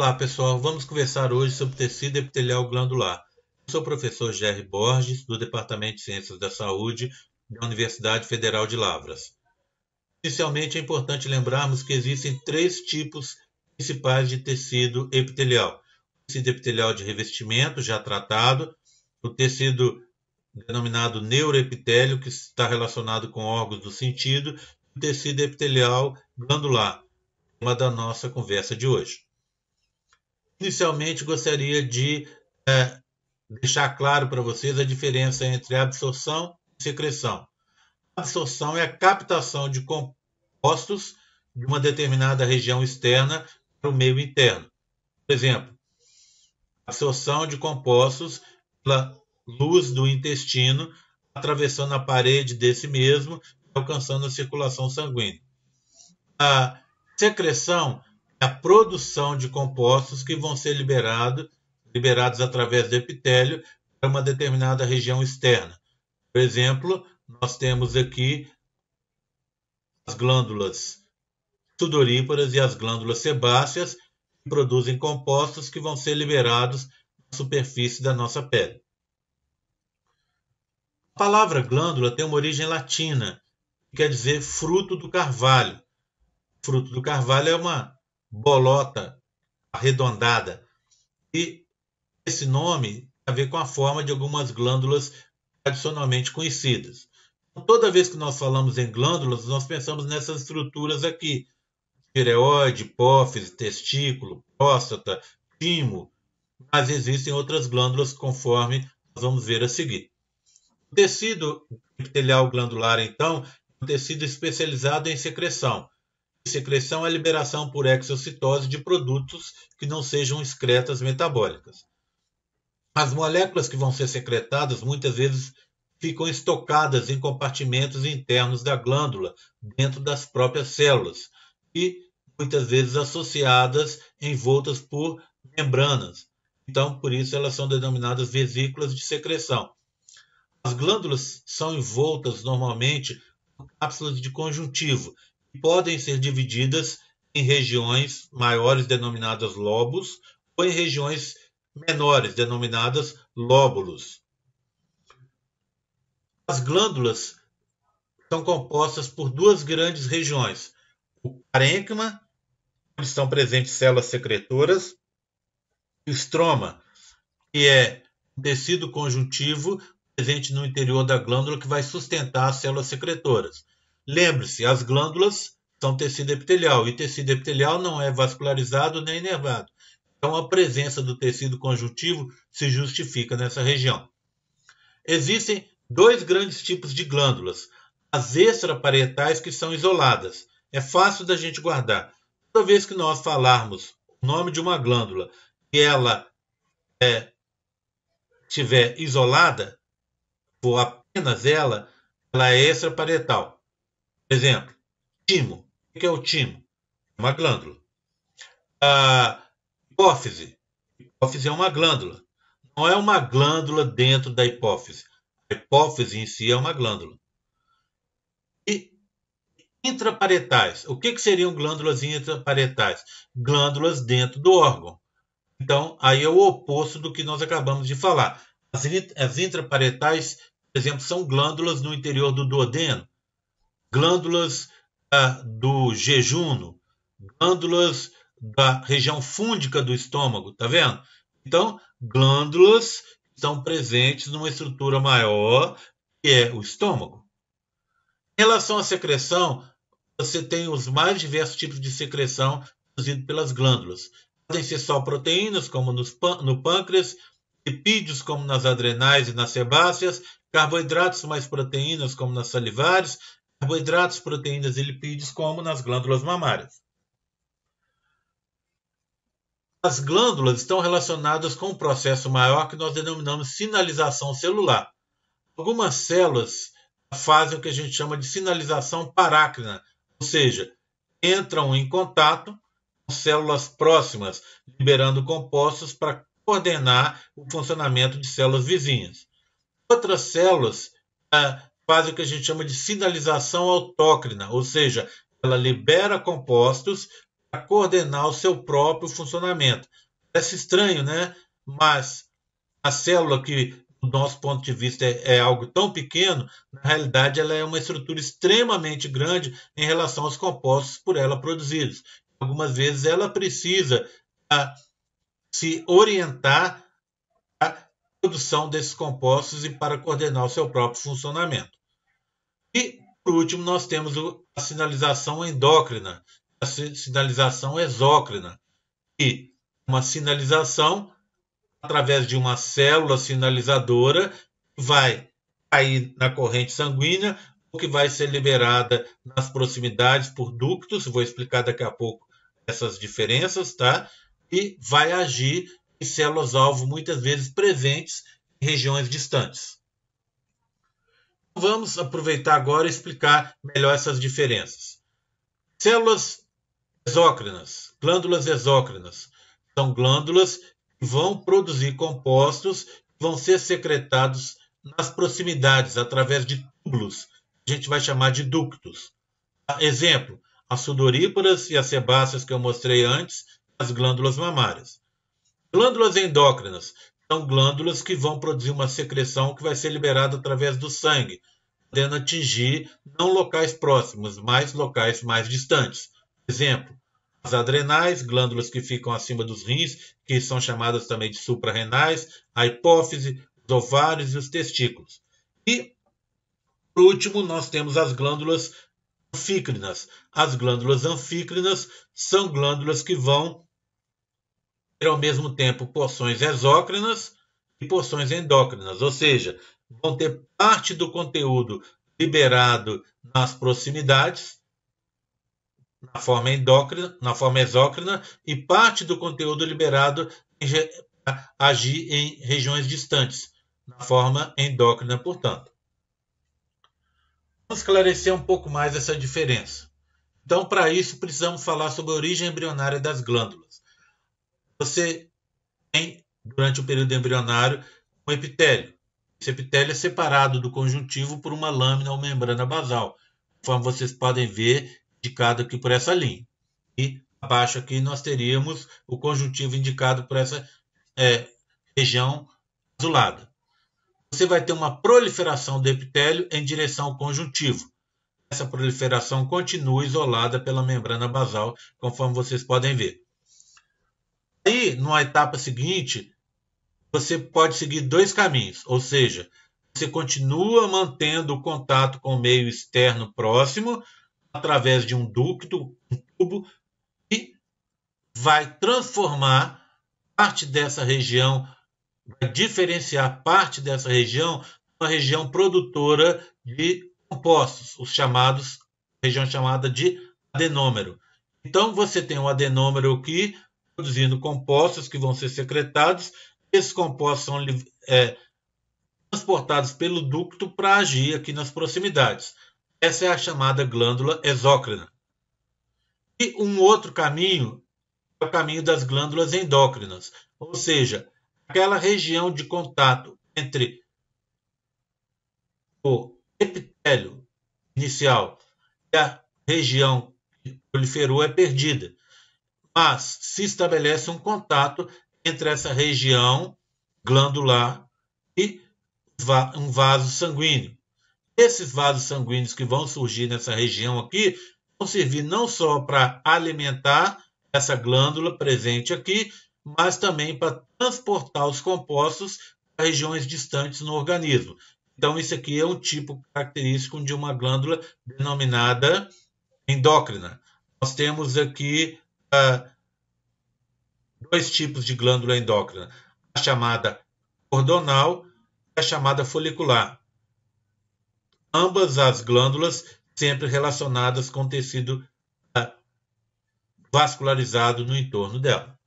Olá pessoal, vamos conversar hoje sobre tecido epitelial glandular. Eu sou o professor Jerry Borges, do Departamento de Ciências da Saúde da Universidade Federal de Lavras. Inicialmente é importante lembrarmos que existem três tipos principais de tecido epitelial: o tecido epitelial de revestimento, já tratado, o tecido denominado neuroepitélio, que está relacionado com órgãos do sentido, e o tecido epitelial glandular, tema da nossa conversa de hoje. Inicialmente, gostaria de é, deixar claro para vocês a diferença entre absorção e secreção. absorção é a captação de compostos de uma determinada região externa para o meio interno. Por exemplo, absorção de compostos pela luz do intestino atravessando a parede desse mesmo, alcançando a circulação sanguínea. A secreção a produção de compostos que vão ser liberado, liberados através do epitélio para uma determinada região externa. Por exemplo, nós temos aqui as glândulas sudoríparas e as glândulas sebáceas que produzem compostos que vão ser liberados na superfície da nossa pele. A palavra glândula tem uma origem latina, que quer dizer fruto do carvalho. O fruto do carvalho é uma bolota arredondada. E esse nome tem a ver com a forma de algumas glândulas tradicionalmente conhecidas. Então, toda vez que nós falamos em glândulas, nós pensamos nessas estruturas aqui: tireoide, hipófise, testículo, próstata, timo. Mas existem outras glândulas, conforme nós vamos ver a seguir. O tecido epitelial glandular, então, é um tecido especializado em secreção secreção é a liberação por exocitose de produtos que não sejam excretas metabólicas. As moléculas que vão ser secretadas muitas vezes ficam estocadas em compartimentos internos da glândula, dentro das próprias células, e muitas vezes associadas, envoltas por membranas. Então, por isso, elas são denominadas vesículas de secreção. As glândulas são envoltas normalmente por cápsulas de conjuntivo, podem ser divididas em regiões maiores denominadas lobos ou em regiões menores denominadas lóbulos. As glândulas são compostas por duas grandes regiões: o parênquima, onde estão presentes células secretoras, e o estroma, que é um tecido conjuntivo presente no interior da glândula que vai sustentar as células secretoras. Lembre-se, as glândulas são tecido epitelial e tecido epitelial não é vascularizado nem nervado. Então, a presença do tecido conjuntivo se justifica nessa região. Existem dois grandes tipos de glândulas: as extraparietais, que são isoladas. É fácil da gente guardar. Toda vez que nós falarmos o nome de uma glândula e ela é, estiver isolada, ou apenas ela, ela é extraparietal. Exemplo, timo. O que é o timo? É uma glândula. A ah, hipófise. hipófise é uma glândula. Não é uma glândula dentro da hipófise. A hipófise em si é uma glândula. E intraparetais. O que, que seriam glândulas intraparetais? Glândulas dentro do órgão. Então, aí é o oposto do que nós acabamos de falar. As, as intraparetais, por exemplo, são glândulas no interior do duodeno glândulas ah, do jejuno, glândulas da região fúndica do estômago, tá vendo? Então, glândulas estão presentes numa estrutura maior, que é o estômago. Em relação à secreção, você tem os mais diversos tipos de secreção produzido pelas glândulas. Podem ser só proteínas, como no pâncreas, lipídios, como nas adrenais e nas sebáceas, carboidratos mais proteínas, como nas salivares, carboidratos, proteínas e lipídios, como nas glândulas mamárias. As glândulas estão relacionadas com um processo maior que nós denominamos sinalização celular. Algumas células fazem o que a gente chama de sinalização parácrina, ou seja, entram em contato com células próximas, liberando compostos para coordenar o funcionamento de células vizinhas. Outras células ah, faz o que a gente chama de sinalização autócrina, ou seja, ela libera compostos para coordenar o seu próprio funcionamento. Parece estranho, né? Mas a célula, que do nosso ponto de vista é, é algo tão pequeno, na realidade ela é uma estrutura extremamente grande em relação aos compostos por ela produzidos. Algumas vezes ela precisa a, ah, se orientar à produção desses compostos e para coordenar o seu próprio funcionamento. E, por último, nós temos a sinalização endócrina, a sinalização exócrina, que uma sinalização através de uma célula sinalizadora que vai cair na corrente sanguínea ou que vai ser liberada nas proximidades por ductos, vou explicar daqui a pouco essas diferenças, tá? E vai agir em células-alvo muitas vezes presentes em regiões distantes vamos aproveitar agora e explicar melhor essas diferenças. Células exócrinas, glândulas exócrinas, são glândulas que vão produzir compostos que vão ser secretados nas proximidades, através de túbulos, a gente vai chamar de ductos. Ah, exemplo, as sudoríparas e as sebáceas que eu mostrei antes, as glândulas mamárias. Glândulas endócrinas são glândulas que vão produzir uma secreção que vai ser liberada através do sangue, podendo atingir não locais próximos, mas locais mais distantes. Exemplo, as adrenais, glândulas que ficam acima dos rins, que são chamadas também de suprarrenais, a hipófise, os ovários e os testículos. E, por último, nós temos as glândulas anfícrinas. As glândulas anfícrinas são glândulas que vão ao mesmo tempo porções exócrinas e porções endócrinas, ou seja, vão ter parte do conteúdo liberado nas proximidades, na forma endócrina, na forma exócrina, e parte do conteúdo liberado para agir em regiões distantes, na forma endócrina, portanto. Vamos esclarecer um pouco mais essa diferença. Então, para isso, precisamos falar sobre a origem embrionária das glândulas você tem, durante o período embrionário, um epitélio. Esse epitélio é separado do conjuntivo por uma lâmina ou membrana basal, conforme vocês podem ver, indicado aqui por essa linha. E abaixo aqui nós teríamos o conjuntivo indicado por essa é, região azulada. Você vai ter uma proliferação do epitélio em direção ao conjuntivo. Essa proliferação continua isolada pela membrana basal, conforme vocês podem ver aí, numa etapa seguinte, você pode seguir dois caminhos, ou seja, você continua mantendo o contato com o meio externo próximo através de um ducto, um tubo, e vai transformar parte dessa região, vai diferenciar parte dessa região uma região produtora de compostos, os chamados região chamada de adenômero. Então você tem um adenômero que produzindo compostos que vão ser secretados. Esses compostos são é, transportados pelo ducto para agir aqui nas proximidades. Essa é a chamada glândula exócrina. E um outro caminho é o caminho das glândulas endócrinas, ou seja, aquela região de contato entre o epitélio inicial e a região que proliferou é perdida mas se estabelece um contato entre essa região glandular e um vaso sanguíneo. Esses vasos sanguíneos que vão surgir nessa região aqui vão servir não só para alimentar essa glândula presente aqui, mas também para transportar os compostos para regiões distantes no organismo. Então, isso aqui é um tipo característico de uma glândula denominada endócrina. Nós temos aqui dois tipos de glândula endócrina, a chamada cordonal e a chamada folicular. Ambas as glândulas sempre relacionadas com tecido ah, vascularizado no entorno dela.